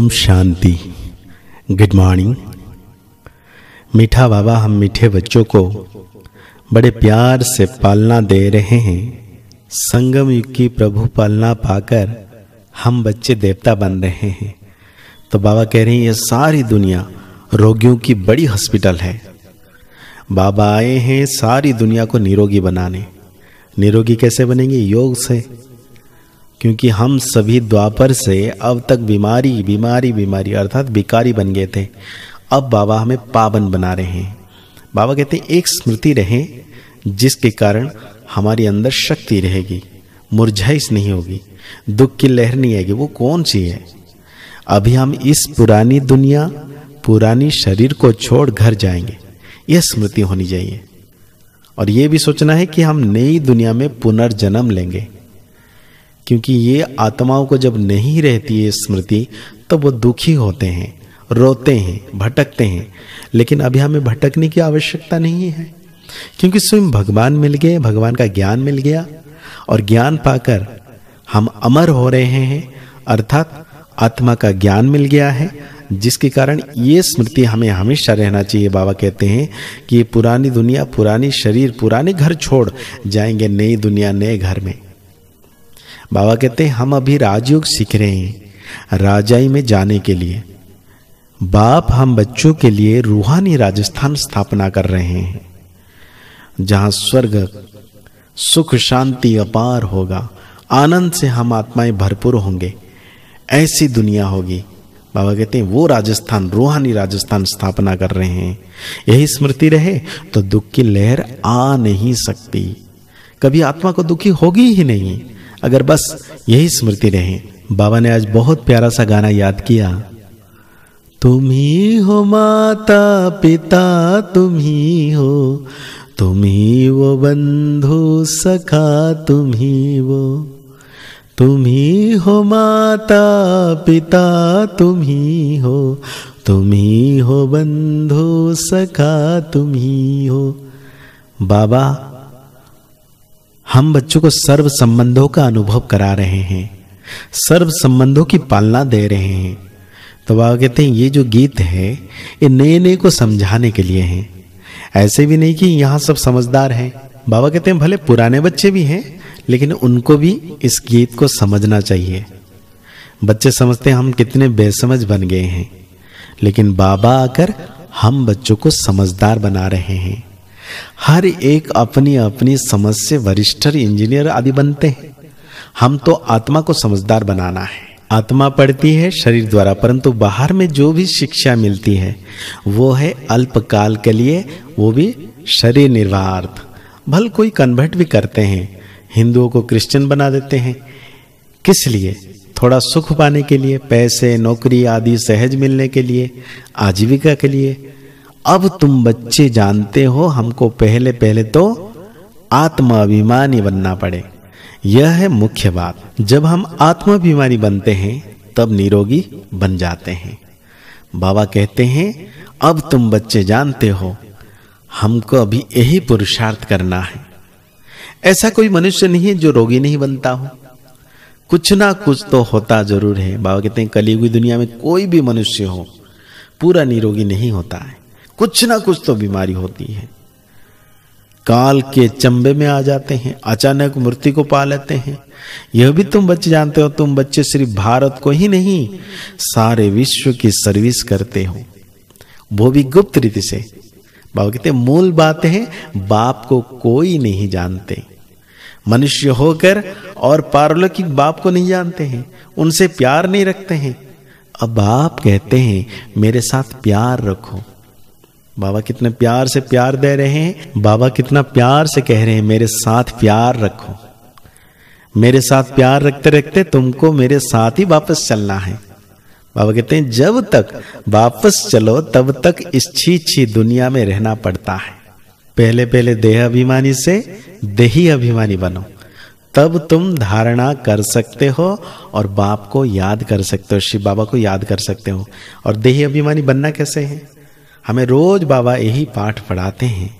ओम शांति good morning मीठा बाबा हम मीठे बच्चों को बड़े प्यार से पालना दे रहे हैं संगम युग की प्रभु पालना पाकर हम बच्चे देवता बन रहे हैं तो बाबा कह रहे हैं ये सारी दुनिया रोगियों की बड़ी हॉस्पिटल है बाबा आए हैं सारी दुनिया को निरोगी बनाने निरोगी कैसे बनेंगे योग से क्योंकि हम सभी द्वापर से अब तक बीमारी बीमारी बीमारी अर्थात बिकारी बन गए थे अब बाबा हमें पावन बना रहे हैं बाबा कहते हैं एक स्मृति रहे जिसके कारण हमारे अंदर शक्ति रहेगी मुरझाइश नहीं होगी दुख की लहर नहीं आएगी वो कौन सी है अभी हम इस पुरानी दुनिया पुरानी शरीर को छोड़ घर जाएंगे यह स्मृति होनी चाहिए और ये भी सोचना है कि हम नई दुनिया में पुनर्जन्म लेंगे क्योंकि ये आत्माओं को जब नहीं रहती है स्मृति तो वो दुखी होते हैं रोते हैं भटकते हैं लेकिन अभी हमें भटकने की आवश्यकता नहीं है क्योंकि स्वयं भगवान मिल गए भगवान का ज्ञान मिल गया और ज्ञान पाकर हम अमर हो रहे हैं अर्थात आत्मा का ज्ञान मिल गया है जिसके कारण ये स्मृति हमें हमेशा रहना चाहिए बाबा कहते हैं कि ये पुरानी दुनिया पुरानी शरीर पुराने घर छोड़ जाएंगे नई दुनिया नए घर में बाबा कहते हम अभी राजयोग सीख रहे हैं राजाई में जाने के लिए बाप हम बच्चों के लिए रूहानी राजस्थान स्थापना कर रहे हैं जहां स्वर्ग सुख शांति अपार होगा आनंद से हम आत्माएं भरपूर होंगे ऐसी दुनिया होगी बाबा कहते हैं वो राजस्थान रूहानी राजस्थान स्थापना कर रहे हैं यही स्मृति रहे तो दुख की लहर आ नहीं सकती कभी आत्मा को दुखी होगी ही नहीं अगर बस यही स्मृति रहे बाबा ने आज बहुत प्यारा सा गाना याद किया तुम ही हो माता पिता तुम ही हो तुम ही वो बंधु सखा तुम ही वो तुम ही हो माता पिता तुम ही हो तुम ही हो बंधु सखा तुम ही हो बाबा हम बच्चों को सर्व संबंधों का अनुभव करा रहे हैं सर्व संबंधों की पालना दे रहे हैं तो बाबा कहते हैं ये जो गीत है ये नए नए को समझाने के लिए हैं ऐसे भी नहीं कि यहाँ सब समझदार हैं बाबा कहते हैं भले पुराने बच्चे भी हैं लेकिन उनको भी इस गीत को समझना चाहिए बच्चे समझते हैं हम कितने बेसमझ बन गए हैं लेकिन बाबा आकर हम बच्चों को समझदार बना रहे हैं हर एक अपनी अपनी समझ से वरिष्ठ इंजीनियर आदि बनते हैं हम तो आत्मा को समझदार बनाना है आत्मा पढ़ती है शरीर द्वारा परंतु बाहर में जो भी शिक्षा मिलती है वो है अल्पकाल के लिए वो भी शरीर निर्वाहार्थ भल कोई कन्वर्ट भी करते हैं हिंदुओं को क्रिश्चियन बना देते हैं किस लिए थोड़ा सुख पाने के लिए पैसे नौकरी आदि सहज मिलने के लिए आजीविका के लिए अब तुम बच्चे जानते हो हमको पहले पहले तो आत्माभिमानी बनना पड़े यह है मुख्य बात जब हम आत्माभिमानी बनते हैं तब निरोगी बन जाते हैं बाबा कहते हैं अब तुम बच्चे जानते हो हमको अभी यही पुरुषार्थ करना है ऐसा कोई मनुष्य नहीं है जो रोगी नहीं बनता हो कुछ ना कुछ तो होता जरूर है बाबा कहते हैं कलयुगी दुनिया में कोई भी मनुष्य हो पूरा निरोगी नहीं होता है कुछ ना कुछ तो बीमारी होती है काल के चंबे में आ जाते हैं अचानक मूर्ति को पा लेते हैं यह भी तुम बच्चे जानते हो तुम बच्चे सिर्फ भारत को ही नहीं सारे विश्व की सर्विस करते हो वो भी गुप्त रीति से बाबा कहते मूल बात है बाप को कोई नहीं जानते मनुष्य होकर और पारलौकिक बाप को नहीं जानते हैं उनसे प्यार नहीं रखते हैं अब बाप कहते हैं मेरे साथ प्यार रखो बाबा कितने प्यार से प्यार दे रहे हैं बाबा कितना प्यार से कह रहे हैं मेरे साथ प्यार रखो मेरे साथ प्यार रखते रखते तुमको मेरे साथ ही वापस चलना है बाबा कहते हैं जब तक वापस चलो तब तक इस छी छी दुनिया में रहना पड़ता है पहले पहले देह अभिमानी से देही अभिमानी बनो तब तुम धारणा कर सकते हो और बाप को याद कर सकते हो शिव बाबा को याद कर सकते हो और देही अभिमानी बनना कैसे है हमें रोज बाबा यही पाठ पढ़ाते हैं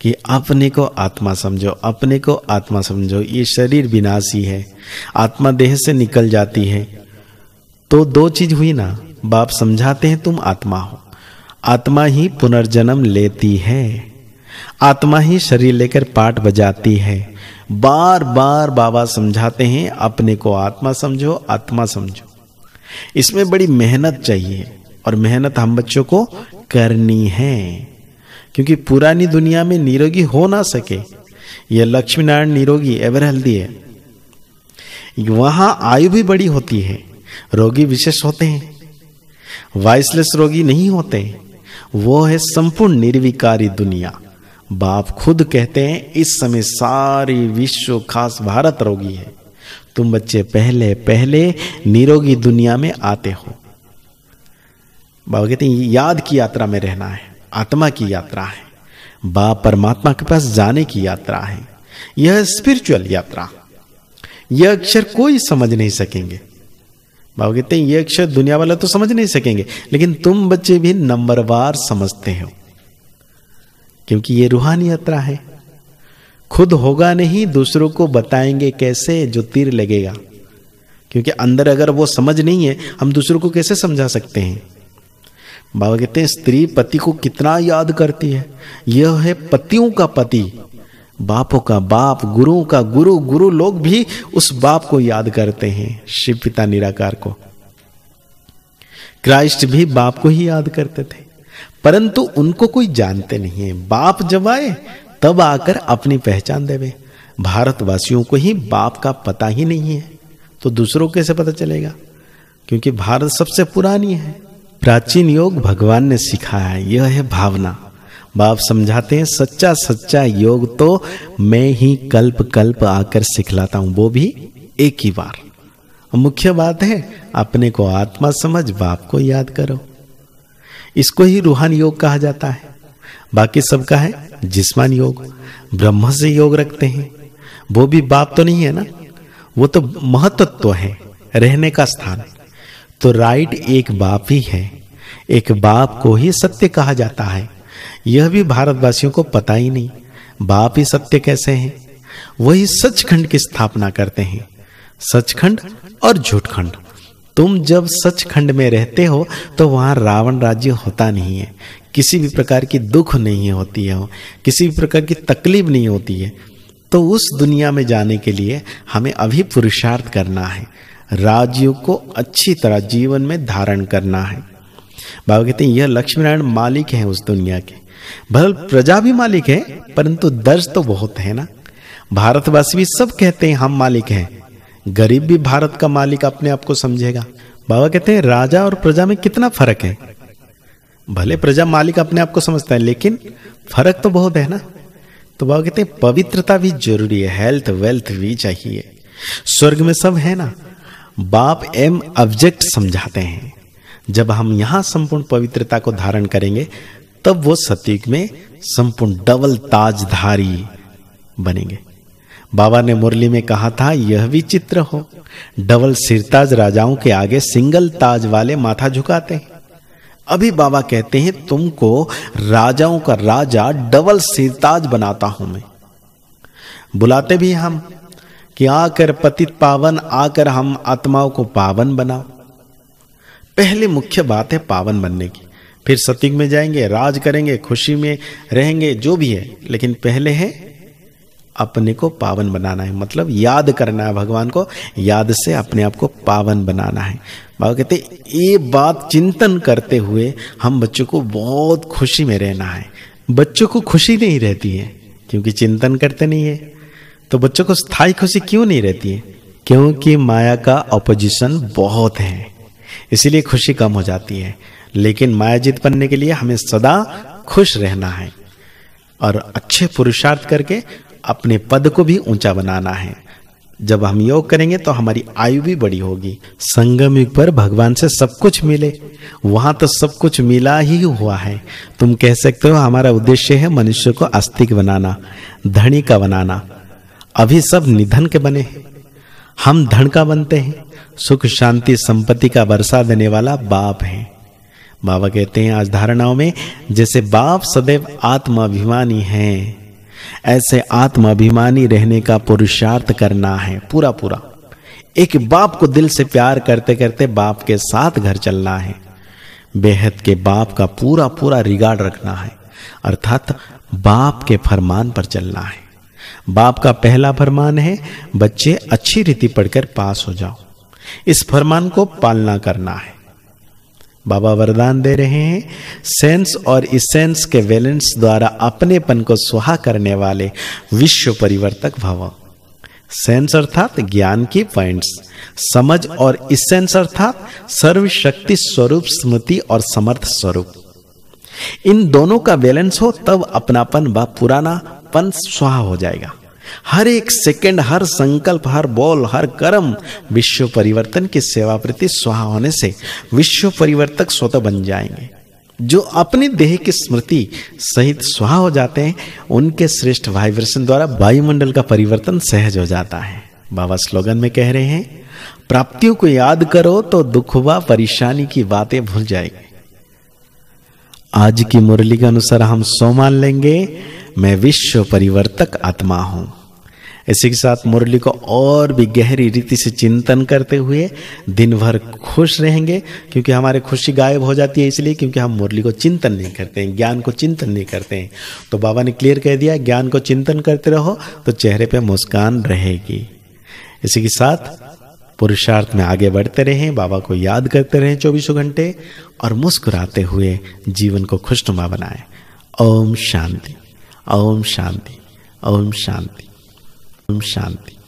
कि अपने को आत्मा समझो अपने को आत्मा समझो ये शरीर विनाशी है आत्मा देह से निकल जाती है तो दो चीज हुई ना बाप समझाते हैं तुम आत्मा हो आत्मा ही पुनर्जन्म लेती है आत्मा ही शरीर लेकर पाठ बजाती है बार बार बाबा समझाते हैं अपने को आत्मा समझो आत्मा समझो इसमें बड़ी मेहनत चाहिए और मेहनत हम बच्चों को करनी है क्योंकि पुरानी दुनिया में निरोगी हो ना सके यह लक्ष्मीनारायण निरोगी एवर हेल्दी है वहां आयु भी बड़ी होती है रोगी विशेष होते हैं वाइसलेस रोगी नहीं होते वो है संपूर्ण निर्विकारी दुनिया बाप खुद कहते हैं इस समय सारी विश्व खास भारत रोगी है तुम बच्चे पहले पहले निरोगी दुनिया में आते हो बाबा कहते हैं याद की यात्रा में रहना है आत्मा की यात्रा है बा परमात्मा के पास जाने की यात्रा है यह स्पिरिचुअल यात्रा यह अक्षर कोई समझ नहीं सकेंगे बाबा कहते हैं यह अक्षर दुनिया वाला तो समझ नहीं सकेंगे लेकिन तुम बच्चे भी नंबरवार समझते हो क्योंकि ये रूहानी यात्रा है खुद होगा नहीं दूसरों को बताएंगे कैसे जो तीर लगेगा क्योंकि अंदर अगर वो समझ नहीं है हम दूसरों को कैसे समझा सकते हैं बाबा कहते हैं स्त्री पति को कितना याद करती है यह है पतियों का पति बापों का बाप गुरुओं का गुरु गुरु लोग भी उस बाप को याद करते हैं शिव पिता निराकार को क्राइस्ट भी बाप को ही याद करते थे परंतु उनको कोई जानते नहीं है बाप जब आए तब आकर अपनी पहचान देवे भारतवासियों को ही बाप का पता ही नहीं है तो दूसरों कैसे पता चलेगा क्योंकि भारत सबसे पुरानी है प्राचीन योग भगवान ने सिखाया है यह है भावना बाप समझाते हैं सच्चा सच्चा योग तो मैं ही कल्प कल्प आकर सिखलाता हूं वो भी एक ही बार मुख्य बात है अपने को आत्मा समझ बाप को याद करो इसको ही रूहान योग कहा जाता है बाकी सबका है जिसमान योग ब्रह्म से योग रखते हैं वो भी बाप तो नहीं है ना वो तो महतत्व तो है रहने का स्थान तो राइट एक बाप ही है एक बाप को ही सत्य कहा जाता है यह भी भारतवासियों को पता ही नहीं बाप ही सत्य कैसे हैं वही सचखंड की स्थापना करते हैं सचखंड और झूठखंड तुम जब सचखंड में रहते हो तो वहां रावण राज्य होता नहीं है किसी भी प्रकार की दुख नहीं होती है किसी भी प्रकार की तकलीफ नहीं होती है तो उस दुनिया में जाने के लिए हमें अभी पुरुषार्थ करना है राजयोग को अच्छी तरह जीवन में धारण करना है बाबा कहते हैं यह लक्ष्मीनारायण मालिक हैं उस दुनिया के भल प्रजा भी मालिक है परंतु दर्ज तो बहुत है ना भारतवासी भी सब कहते हैं हम मालिक हैं गरीब भी भारत का मालिक अपने आप को समझेगा बाबा कहते हैं राजा और प्रजा में कितना फर्क है भले प्रजा मालिक अपने आप को समझता है लेकिन फर्क तो बहुत है ना तो बाबा कहते हैं पवित्रता भी जरूरी है हेल्थ वेल्थ भी चाहिए स्वर्ग में सब है ना बाप एम ऑब्जेक्ट समझाते हैं जब हम यहां संपूर्ण पवित्रता को धारण करेंगे तब वो सतीक में संपूर्ण डबल ताजधारी बनेंगे बाबा ने मुरली में कहा था यह भी चित्र हो डबल सिरताज राजाओं के आगे सिंगल ताज वाले माथा झुकाते हैं अभी बाबा कहते हैं तुमको राजाओं का राजा डबल सिरताज बनाता हूं मैं बुलाते भी हम कि आकर पतित पावन आकर हम आत्माओं को पावन बनाओ पहले मुख्य बात है पावन बनने की फिर सतिग में जाएंगे राज करेंगे खुशी में रहेंगे जो भी है लेकिन पहले है अपने को पावन बनाना है मतलब याद करना है भगवान को याद से अपने आप को पावन बनाना है बाबा कहते ये बात चिंतन करते हुए हम बच्चों को बहुत खुशी में रहना है बच्चों को खुशी नहीं रहती है क्योंकि चिंतन करते नहीं है तो बच्चों को स्थायी खुशी क्यों नहीं रहती है क्योंकि माया का अपोजिशन बहुत है इसीलिए खुशी कम हो जाती है लेकिन माया जीत बनने के लिए हमें सदा खुश रहना है और अच्छे पुरुषार्थ करके अपने पद को भी ऊंचा बनाना है जब हम योग करेंगे तो हमारी आयु भी बड़ी होगी संगम युग पर भगवान से सब कुछ मिले वहां तो सब कुछ मिला ही हुआ है तुम कह सकते हो हमारा उद्देश्य है मनुष्य को आस्तिक बनाना धनी का बनाना अभी सब निधन के बने हैं हम धन का बनते हैं सुख शांति संपत्ति का वर्षा देने वाला बाप है बाबा कहते हैं आज धारणाओं में जैसे बाप सदैव आत्माभिमानी है ऐसे आत्माभिमानी रहने का पुरुषार्थ करना है पूरा पूरा एक बाप को दिल से प्यार करते करते बाप के साथ घर चलना है बेहद के बाप का पूरा पूरा रिगार्ड रखना है अर्थात बाप के फरमान पर चलना है बाप का पहला फरमान है बच्चे अच्छी रीति पढ़कर पास हो जाओ इस फरमान को पालना करना है बाबा वरदान दे रहे हैं सेंस और इसेंस के वैलेंस द्वारा अपनेपन को सुहा करने वाले विश्व परिवर्तक भव सेंस अर्थात ज्ञान के पॉइंट्स समझ और इसेंस अर्थात सर्वशक्ति स्वरूप स्मृति और समर्थ स्वरूप इन दोनों का बैलेंस हो तब अपनापन व पुराना अपन स्वाह हो जाएगा हर एक सेकंड हर संकल्प हर बोल हर कर्म विश्व परिवर्तन की सेवा प्रति स्वाहा होने से विश्व परिवर्तक स्वतः बन जाएंगे जो अपने देह की स्मृति सहित स्वाहा हो जाते हैं उनके श्रेष्ठ वाइब्रेशन द्वारा वायुमंडल का परिवर्तन सहज हो जाता है बाबा स्लोगन में कह रहे हैं प्राप्तियों को याद करो तो दुख व परेशानी की बातें भूल जाएगी आज की मुरली के अनुसार हम सो मान लेंगे मैं विश्व परिवर्तक आत्मा हूं इसी के साथ मुरली को और भी गहरी रीति से चिंतन करते हुए दिन भर खुश रहेंगे क्योंकि हमारे खुशी गायब हो जाती है इसलिए क्योंकि हम मुरली को चिंतन नहीं करते हैं ज्ञान को चिंतन नहीं करते हैं तो बाबा ने क्लियर कह दिया ज्ञान को चिंतन करते रहो तो चेहरे पे मुस्कान रहेगी इसी के साथ पुरुषार्थ में आगे बढ़ते रहें बाबा को याद करते रहें चौबीसों घंटे और मुस्कुराते हुए जीवन को खुशनुमा बनाए ओम शांति ओम शांति ओम शांति ओम शांति